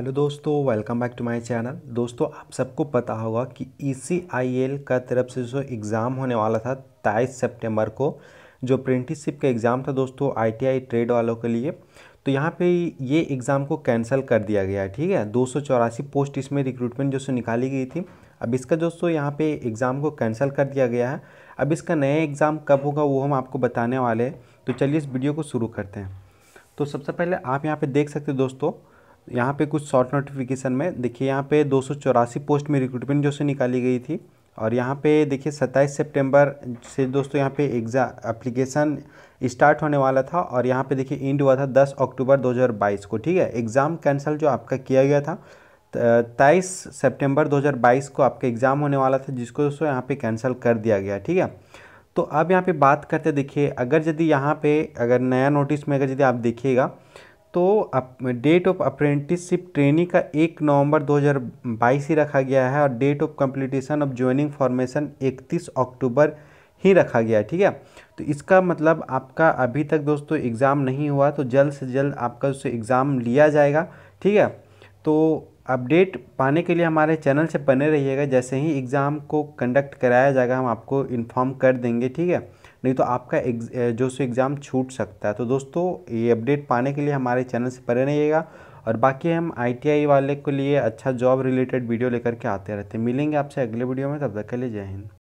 hello दोस्तों welcome back to my channel दोस्तों आप सबको पता होगा कि ई e का तरफ से जो एग्ज़ाम होने वाला था तेईस सितंबर को जो अप्रेंटिसशिप का एग्ज़ाम था दोस्तों आईटीआई ट्रेड वालों के लिए तो यहाँ पे ये एग्ज़ाम को कैंसिल कर दिया गया है ठीक है दो पोस्ट इसमें रिक्रूटमेंट जो सो निकाली गई थी अब इसका दोस्तों यहाँ पे एग्ज़ाम को कैंसिल कर दिया गया है अब इसका नया एग्ज़ाम कब होगा वो हम आपको बताने वाले हैं तो चलिए इस वीडियो को शुरू करते हैं तो सबसे पहले आप यहाँ पर देख सकते दोस्तों यहाँ पे कुछ शॉर्ट नोटिफिकेशन में देखिए यहाँ पे दो पोस्ट में रिक्रूटमेंट जो से निकाली गई थी और यहाँ पे देखिए 27 सितंबर से दोस्तों यहाँ पे एग्ज़ाम एप्लीकेशन स्टार्ट होने वाला था और यहाँ पे देखिए इंड हुआ था 10 अक्टूबर 2022 को ठीक है एग्ज़ाम कैंसिल जो आपका किया गया था तेईस सितंबर 2022 को आपका एग्ज़ाम होने वाला था जिसको दोस्तों यहाँ पे कैंसिल कर दिया गया ठीक है तो अब यहाँ पे बात करते देखिए अगर यदि यहाँ पे अगर नया नोटिस में अगर यदि आप देखिएगा तो डेट ऑफ अप्रेंटिसशिप ट्रेनिंग का एक नवंबर 2022 ही रखा गया है और date of completion of joining formation 31 अक्टूबर ही रखा गया है ठीक है तो इसका मतलब आपका अभी तक दोस्तों एग्ज़ाम नहीं हुआ तो जल्द से जल्द आपका उससे एग्ज़ाम लिया जाएगा ठीक है तो अपडेट पाने के लिए हमारे चैनल से बने रहिएगा जैसे ही एग्ज़ाम को कंडक्ट कराया जाएगा हम आपको इन्फॉर्म कर देंगे ठीक है नहीं तो आपका जो सो एग्ज़ाम छूट सकता है तो दोस्तों ये अपडेट पाने के लिए हमारे चैनल से बने रहिएगा और बाकी हम आईटीआई वाले के लिए अच्छा जॉब रिलेटेड वीडियो लेकर के आते रहते हैं मिलेंगे आपसे अगले वीडियो में तब तक के लिए जय हिंद